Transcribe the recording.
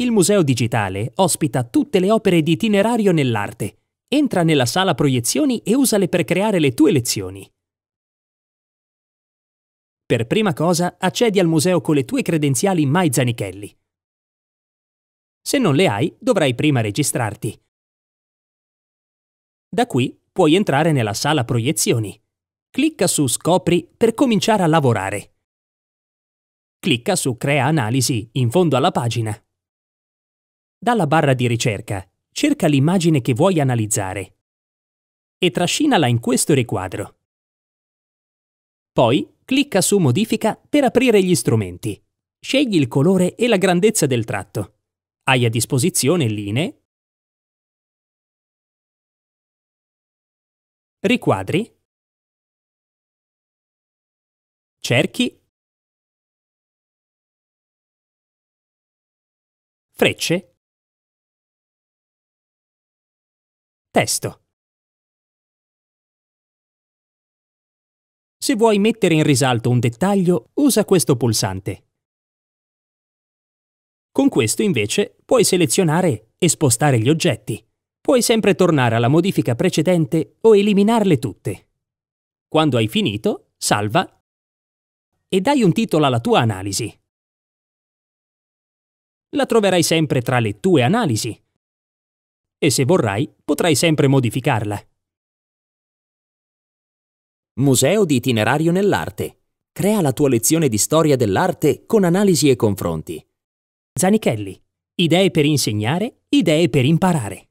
Il Museo Digitale ospita tutte le opere di itinerario nell'arte. Entra nella sala proiezioni e usale per creare le tue lezioni. Per prima cosa, accedi al museo con le tue credenziali Mai Zanichelli. Se non le hai, dovrai prima registrarti. Da qui puoi entrare nella sala proiezioni. Clicca su Scopri per cominciare a lavorare. Clicca su Crea analisi in fondo alla pagina. Dalla barra di ricerca, cerca l'immagine che vuoi analizzare e trascinala in questo riquadro. Poi clicca su Modifica per aprire gli strumenti. Scegli il colore e la grandezza del tratto. Hai a disposizione linee, riquadri, cerchi, frecce testo. Se vuoi mettere in risalto un dettaglio, usa questo pulsante. Con questo invece puoi selezionare e spostare gli oggetti. Puoi sempre tornare alla modifica precedente o eliminarle tutte. Quando hai finito, salva e dai un titolo alla tua analisi. La troverai sempre tra le tue analisi e se vorrai potrai sempre modificarla. Museo di itinerario nell'arte. Crea la tua lezione di storia dell'arte con analisi e confronti. Zanichelli. Idee per insegnare, idee per imparare.